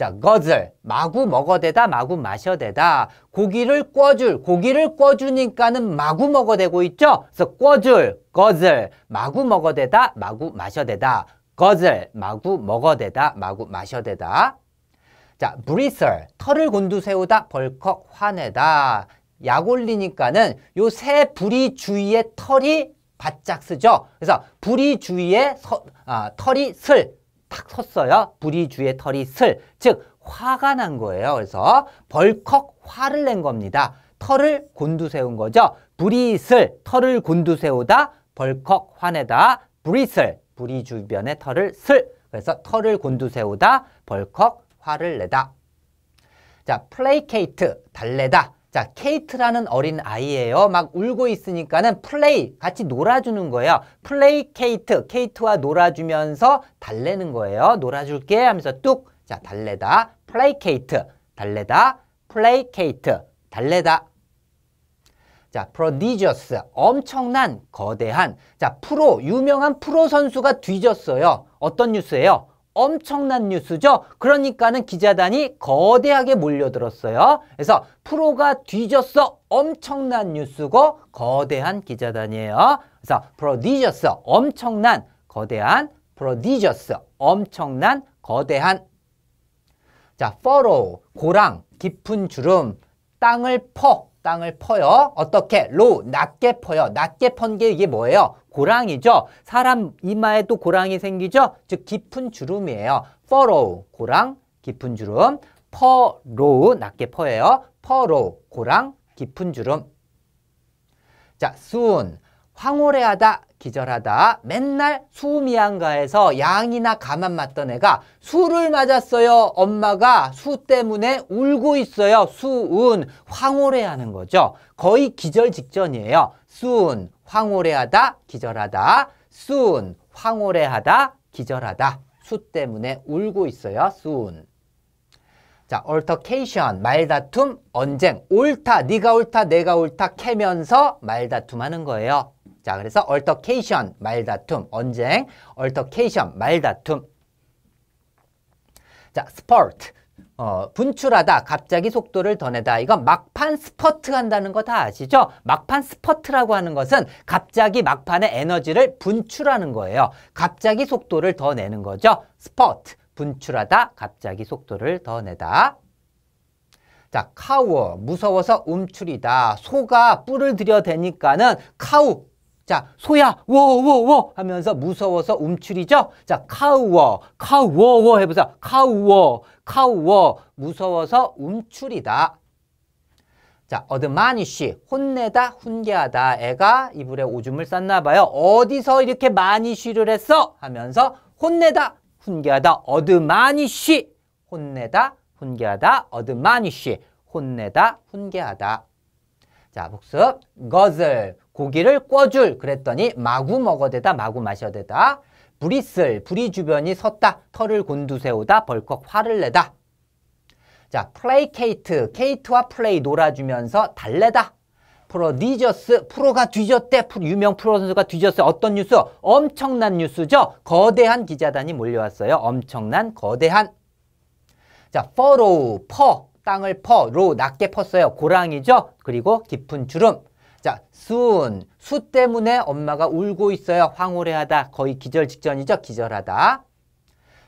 자, 거절, 마구 먹어대다, 마구 마셔대다. 고기를 꿔줄, 고기를 꿔주니까는 마구 먹어대고 있죠? 그래서 꿔줄, 거절, 마구 먹어대다, 마구 마셔대다. 거절, 마구 먹어대다, 마구 마셔대다. 자, 브리설, 털을 곤두세우다, 벌컥 화내다. 약 올리니까는 요새 불이 주위에 털이 바짝 쓰죠? 그래서 불이 주위에 서, 아, 털이 슬, 탁 섰어요. 부리주의 털이 슬, 즉 화가 난 거예요. 그래서 벌컥 화를 낸 겁니다. 털을 곤두세운 거죠. 부리슬, 털을 곤두세우다, 벌컥 화내다, 부리슬, 부리 주변의 털을 슬, 그래서 털을 곤두세우다, 벌컥 화를 내다. 자, 플레이케이트, 달래다. 자, 케이트라는 어린 아이예요. 막 울고 있으니까는 플레이, 같이 놀아주는 거예요. 플레이 케이트, 케이트와 놀아주면서 달래는 거예요. 놀아줄게 하면서 뚝, 자, 달래다, 플레이 케이트, 달래다, 플레이 케이트, 달래다. 자, prodigious, 엄청난, 거대한. 자, 프로, 유명한 프로 선수가 뒤졌어요. 어떤 뉴스예요? 엄청난 뉴스죠. 그러니까는 기자단이 거대하게 몰려들었어요. 그래서 프로가 뒤졌어 엄청난 뉴스고 거대한 기자단이에요. 그래서 프로디졌어 엄청난 거대한 프로디졌어 엄청난 거대한 자, 포로 고랑 깊은 주름 땅을 퍽 땅을 퍼요. 어떻게? 로 낮게 퍼요. 낮게 펀게 이게 뭐예요? 고랑이죠. 사람 이마에도 고랑이 생기죠. 즉 깊은 주름이에요. furrow 고랑 깊은 주름. furrow 낮게 퍼예요. furrow 고랑 깊은 주름. 자, soon 황홀해하다, 기절하다, 맨날 수미안가에서 양이나 가만 맞던 애가 수를 맞았어요. 엄마가 수 때문에 울고 있어요. 수은, 황홀해하는 거죠. 거의 기절 직전이에요. 수은, 황홀해하다, 기절하다, 수은, 황홀해하다, 기절하다. 수 때문에 울고 있어요. 수은. 자, altercation, 말다툼, 언쟁, 옳다, 네가 옳다, 내가 옳다 캐면서 말다툼하는 거예요. 자, 그래서 altercation, 말다툼, 언쟁, altercation, 말다툼. 자, sport, 어, 분출하다, 갑자기 속도를 더 내다. 이건 막판 스퍼트 한다는 거 다 아시죠? 막판 스퍼트라고 하는 것은 갑자기 막판의 에너지를 분출하는 거예요. 갑자기 속도를 더 내는 거죠. 스퍼트, 분출하다, 갑자기 속도를 더 내다. 자, 카우 무서워서 움츠리다. 소가 뿔을 들여대니까는 카우 자, 소야, 워 워 워 하면서 무서워서 움츠리죠? 자, 카우워, 카우워워 해보세요. 카우워, 카우워, 무서워서 움츠리다. 자, 어드마니쉬, 혼내다, 훈계하다. 애가 이불에 오줌을 쌌나 봐요. 어디서 이렇게 많이 쉬를 했어? 하면서 혼내다, 훈계하다, 어드마니쉬. 혼내다, 훈계하다, 어드마니쉬. 혼내다, 훈계하다. 자, 복습. 거슬, 고기를 꿔줄 그랬더니 마구 먹어대다 마구 마셔대다 브릿을 부리 주변이 섰다 털을 곤두세우다 벌컥 화를 내다 자 플레이 케이트 케이트와 플레이 놀아주면서 달래다 프로디저스 프로가 뒤졌대 유명 프로 선수가 뒤졌어요 어떤 뉴스 엄청난 뉴스죠 거대한 기자단이 몰려왔어요 엄청난 거대한 자포로 l 퍼 땅을 퍼로 낮게 펐어요 고랑이죠 그리고 깊은 주름 자, 순, 수 때문에 엄마가 울고 있어요. 황홀해하다. 거의 기절 직전이죠. 기절하다.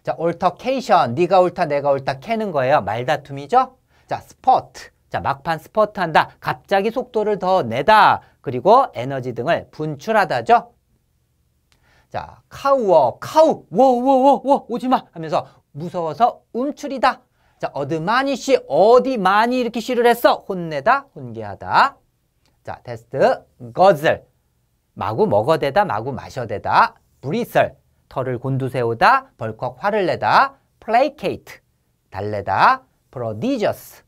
자, a l 케이션 네가 옳다, 내가 옳다 캐는 거예요. 말다툼이죠. 자, 스 p 트 자, 막판 스퍼트 한다. 갑자기 속도를 더 내다. 그리고 에너지 등을 분출하다죠. 자, 카우어, 카우, 워워워워 오지마 하면서 무서워서 움츠리다. 자, 어드마니 씨, 어디 많이 이렇게 시를 했어? 혼내다, 혼계하다. 자, 테스트. 거즐. 마구 먹어대다, 마구 마셔대다. 브리설. 털을 곤두세우다, 벌컥 화를 내다. 플레이케이트, 달래다. 프로디저스,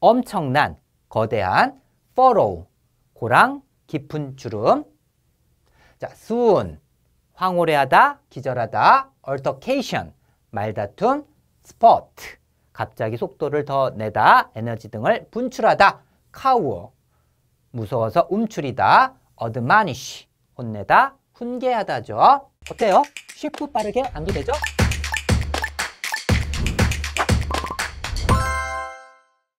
엄청난, 거대한. 포로 r 고랑, 깊은 주름. 자, s o 황홀해하다, 기절하다. 얼터케이션, 말다툼. 스포트, 갑자기 속도를 더 내다, 에너지 등을 분출하다. 카우어, 무서워서 움츠리다, admonish, 혼내다, 훈계하다죠. 어때요? 쉽고 빠르게 암기되죠?